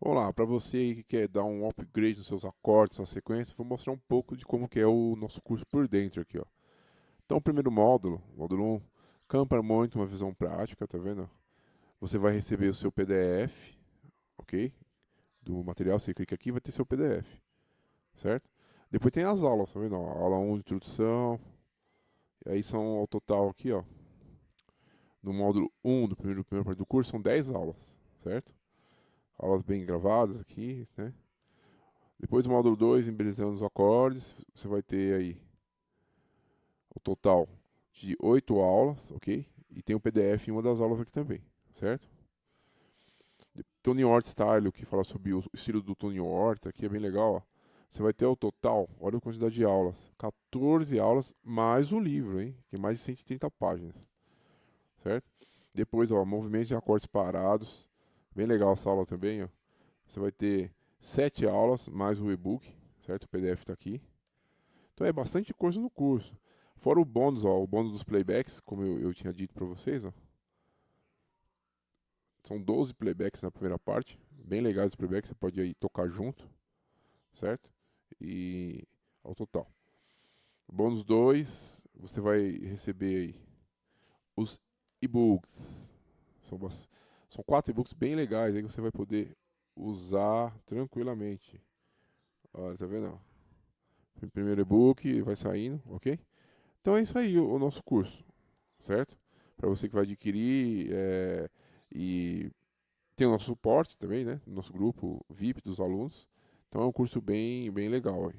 Olá, para você que quer dar um upgrade nos seus acordes, sua sequência, vou mostrar um pouco de como que é o nosso curso por dentro aqui, ó. Então, o primeiro módulo, módulo 1, campa muito, uma visão prática, tá vendo? Você vai receber o seu PDF, ok? Do material, você clica aqui, vai ter seu PDF, certo? Depois tem as aulas, tá vendo? aula 1 de introdução, e aí são ao total aqui, ó. No módulo 1 do primeiro, primeiro parte do curso, são 10 aulas, certo? aulas bem gravadas aqui, né? Depois do módulo 2, embelezando os acordes, você vai ter aí o total de 8 aulas, ok? E tem o um PDF em uma das aulas aqui também, certo? Tony Hort Style, que fala sobre o estilo do Tony Hort, aqui é bem legal, ó. Você vai ter o total, olha a quantidade de aulas, 14 aulas mais o livro, hein? Que mais de 130 páginas, certo? Depois, ó, movimentos de acordes parados, Bem legal essa aula também, ó. Você vai ter sete aulas mais o e-book, certo? O PDF está aqui. Então é bastante coisa no curso. Fora o bônus, ó, o bônus dos playbacks, como eu, eu tinha dito para vocês, ó. São 12 playbacks na primeira parte, bem legais os playbacks, você pode aí tocar junto, certo? E ao total. Bônus 2, você vai receber aí os e-books. São bastante são quatro e-books bem legais aí que você vai poder usar tranquilamente. Olha, tá vendo? O primeiro e-book vai saindo, ok? Então é isso aí o, o nosso curso, certo? Para você que vai adquirir é, e tem o nosso suporte também, né? Nosso grupo VIP dos alunos. Então é um curso bem, bem legal,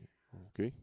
ok?